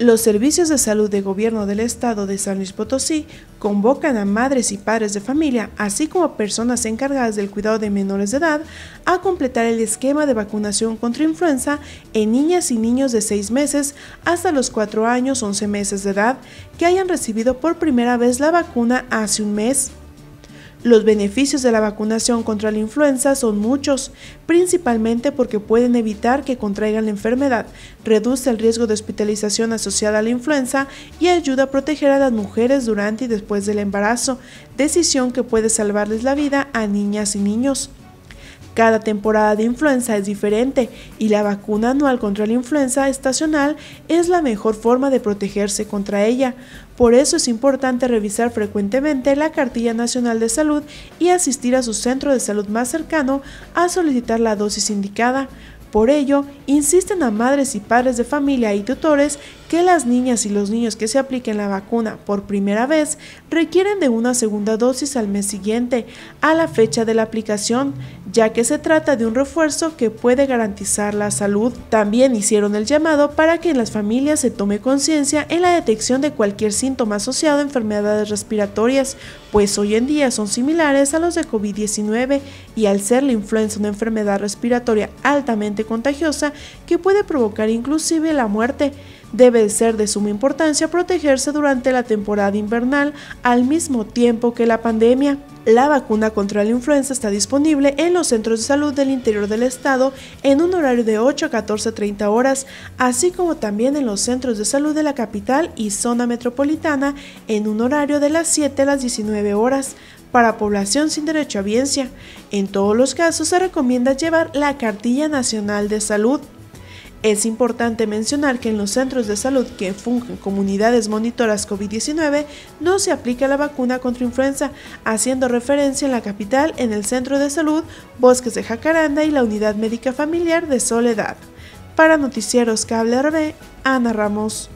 Los servicios de salud de gobierno del estado de San Luis Potosí convocan a madres y padres de familia, así como a personas encargadas del cuidado de menores de edad, a completar el esquema de vacunación contra influenza en niñas y niños de 6 meses hasta los 4 años 11 meses de edad que hayan recibido por primera vez la vacuna hace un mes los beneficios de la vacunación contra la influenza son muchos, principalmente porque pueden evitar que contraigan la enfermedad, reduce el riesgo de hospitalización asociada a la influenza y ayuda a proteger a las mujeres durante y después del embarazo, decisión que puede salvarles la vida a niñas y niños. Cada temporada de influenza es diferente y la vacuna anual contra la influenza estacional es la mejor forma de protegerse contra ella. Por eso es importante revisar frecuentemente la Cartilla Nacional de Salud y asistir a su centro de salud más cercano a solicitar la dosis indicada. Por ello, insisten a madres y padres de familia y tutores que las niñas y los niños que se apliquen la vacuna por primera vez requieren de una segunda dosis al mes siguiente, a la fecha de la aplicación, ya que se trata de un refuerzo que puede garantizar la salud. También hicieron el llamado para que en las familias se tome conciencia en la detección de cualquier síntoma asociado a enfermedades respiratorias, pues hoy en día son similares a los de COVID-19 y al ser la influenza una enfermedad respiratoria altamente contagiosa que puede provocar inclusive la muerte, Debe ser de suma importancia protegerse durante la temporada invernal al mismo tiempo que la pandemia. La vacuna contra la influenza está disponible en los centros de salud del interior del estado en un horario de 8 a 14.30 horas, así como también en los centros de salud de la capital y zona metropolitana en un horario de las 7 a las 19 horas para población sin derecho a viencia. En todos los casos se recomienda llevar la cartilla nacional de salud. Es importante mencionar que en los centros de salud que fungen comunidades monitoras COVID-19 no se aplica la vacuna contra influenza, haciendo referencia en la capital en el Centro de Salud Bosques de Jacaranda y la Unidad Médica Familiar de Soledad. Para Noticieros Cable RB, Ana Ramos.